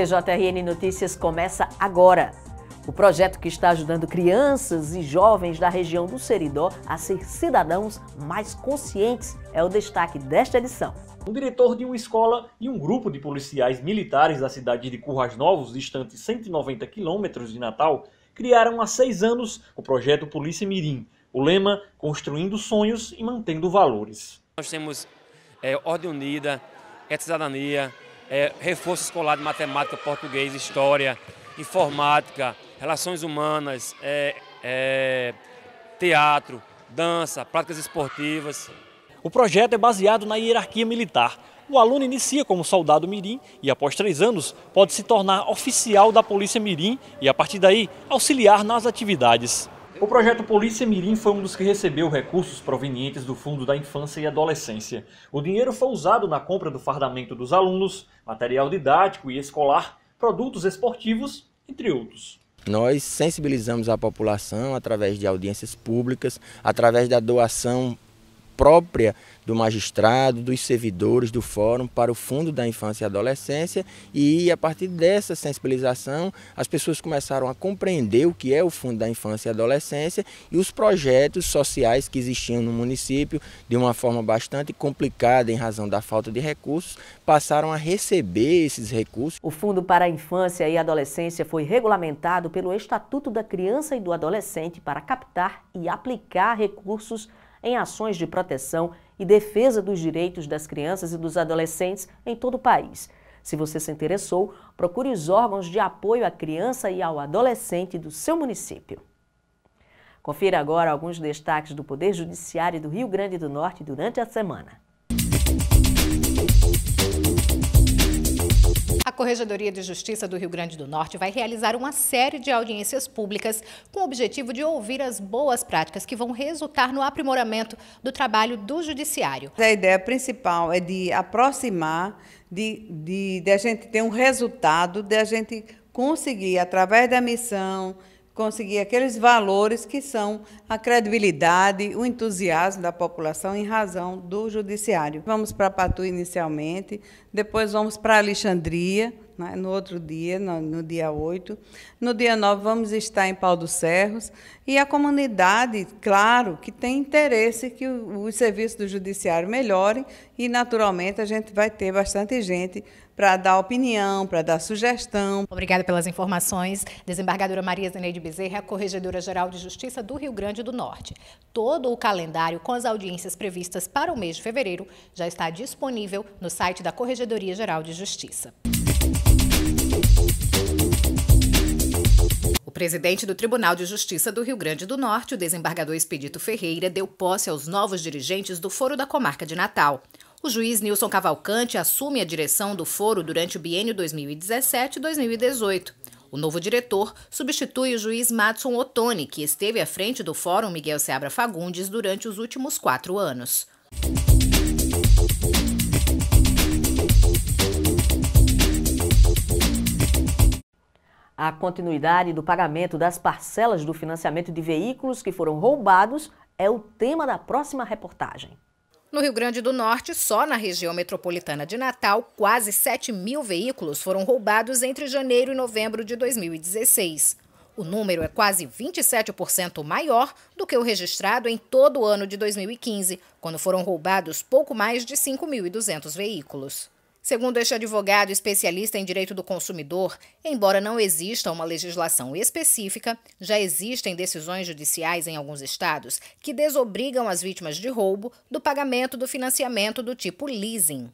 PJRN Notícias começa agora. O projeto que está ajudando crianças e jovens da região do Seridó a ser cidadãos mais conscientes é o destaque desta edição. Um diretor de uma escola e um grupo de policiais militares da cidade de Currais Novos, distante 190 quilômetros de Natal, criaram há seis anos o projeto Polícia Mirim. O lema: Construindo Sonhos e Mantendo Valores. Nós temos é, Ordem Unida, é Cidadania, é, reforço escolar de matemática, português, história, informática, relações humanas, é, é, teatro, dança, práticas esportivas. O projeto é baseado na hierarquia militar. O aluno inicia como soldado mirim e, após três anos, pode se tornar oficial da Polícia Mirim e, a partir daí, auxiliar nas atividades. O projeto Polícia Mirim foi um dos que recebeu recursos provenientes do Fundo da Infância e Adolescência. O dinheiro foi usado na compra do fardamento dos alunos, material didático e escolar, produtos esportivos, entre outros. Nós sensibilizamos a população através de audiências públicas, através da doação própria do magistrado, dos servidores do fórum para o fundo da infância e adolescência e a partir dessa sensibilização as pessoas começaram a compreender o que é o fundo da infância e adolescência e os projetos sociais que existiam no município de uma forma bastante complicada em razão da falta de recursos passaram a receber esses recursos. O Fundo para a Infância e Adolescência foi regulamentado pelo Estatuto da Criança e do Adolescente para captar e aplicar recursos em ações de proteção e defesa dos direitos das crianças e dos adolescentes em todo o país. Se você se interessou, procure os órgãos de apoio à criança e ao adolescente do seu município. Confira agora alguns destaques do Poder Judiciário do Rio Grande do Norte durante a semana. A Corregedoria de Justiça do Rio Grande do Norte vai realizar uma série de audiências públicas com o objetivo de ouvir as boas práticas que vão resultar no aprimoramento do trabalho do Judiciário. A ideia principal é de aproximar, de, de, de a gente ter um resultado, de a gente conseguir, através da missão, conseguir aqueles valores que são a credibilidade, o entusiasmo da população em razão do judiciário. Vamos para Patu inicialmente, depois vamos para Alexandria, né? no outro dia, no, no, dia 8. No dia 9, vamos estar em Pau dos Serros. E a comunidade, claro, que tem interesse que o, os serviços do Judiciário melhorem e, naturalmente, a gente vai ter bastante gente para dar opinião, para dar sugestão. Obrigada pelas informações. Desembargadora Maria Zeneide Bezerra, Corregedora-Geral de Justiça do Rio Grande do Norte. Todo o calendário com as audiências previstas para o mês de fevereiro já está disponível no site da Corregedoria Geral de Justiça. presidente do Tribunal de Justiça do Rio Grande do Norte, o desembargador Expedito Ferreira, deu posse aos novos dirigentes do Foro da Comarca de Natal. O juiz Nilson Cavalcante assume a direção do foro durante o biênio 2017-2018. O novo diretor substitui o juiz Matson Ottoni, que esteve à frente do Fórum Miguel Seabra Fagundes durante os últimos quatro anos. a continuidade do pagamento das parcelas do financiamento de veículos que foram roubados é o tema da próxima reportagem. No Rio Grande do Norte, só na região metropolitana de Natal, quase 7 mil veículos foram roubados entre janeiro e novembro de 2016. O número é quase 27% maior do que o registrado em todo o ano de 2015, quando foram roubados pouco mais de 5.200 veículos. Segundo este advogado especialista em direito do consumidor, embora não exista uma legislação específica, já existem decisões judiciais em alguns estados que desobrigam as vítimas de roubo do pagamento do financiamento do tipo leasing.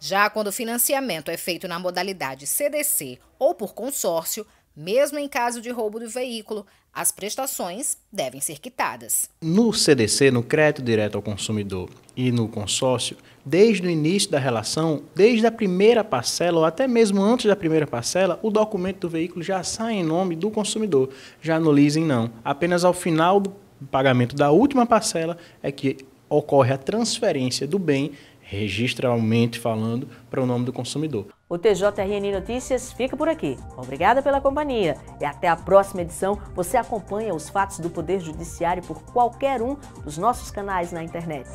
Já quando o financiamento é feito na modalidade CDC ou por consórcio, mesmo em caso de roubo do veículo, as prestações devem ser quitadas. No CDC, no crédito direto ao consumidor e no consórcio, desde o início da relação, desde a primeira parcela ou até mesmo antes da primeira parcela, o documento do veículo já sai em nome do consumidor. Já no leasing não. Apenas ao final do pagamento da última parcela é que ocorre a transferência do bem, registralmente falando, para o nome do consumidor. O TJRN Notícias fica por aqui. Obrigada pela companhia e até a próxima edição. Você acompanha os fatos do Poder Judiciário por qualquer um dos nossos canais na internet.